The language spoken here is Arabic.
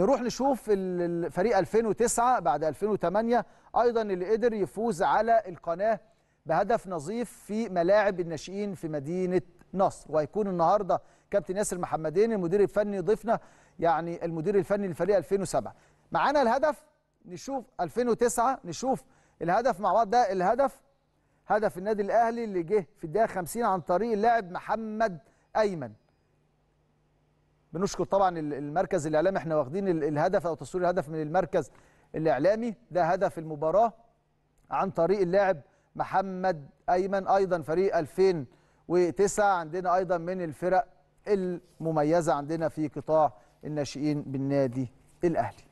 نروح نشوف الفريق 2009 بعد 2008 ايضا اللي قدر يفوز على القناه بهدف نظيف في ملاعب الناشئين في مدينه نصر وهيكون النهارده كابتن ياسر محمدين المدير الفني ضيفنا يعني المدير الفني لفريق 2007 معانا الهدف نشوف 2009 نشوف الهدف مع بعض ده الهدف هدف النادي الاهلي اللي جه في الدقيقه 50 عن طريق اللاعب محمد ايمن بنشكر طبعا المركز الاعلامي احنا واخدين الهدف او تصوير الهدف من المركز الاعلامي ده هدف المباراه عن طريق اللاعب محمد ايمن ايضا فريق 2009 عندنا ايضا من الفرق المميزه عندنا في قطاع الناشئين بالنادي الاهلي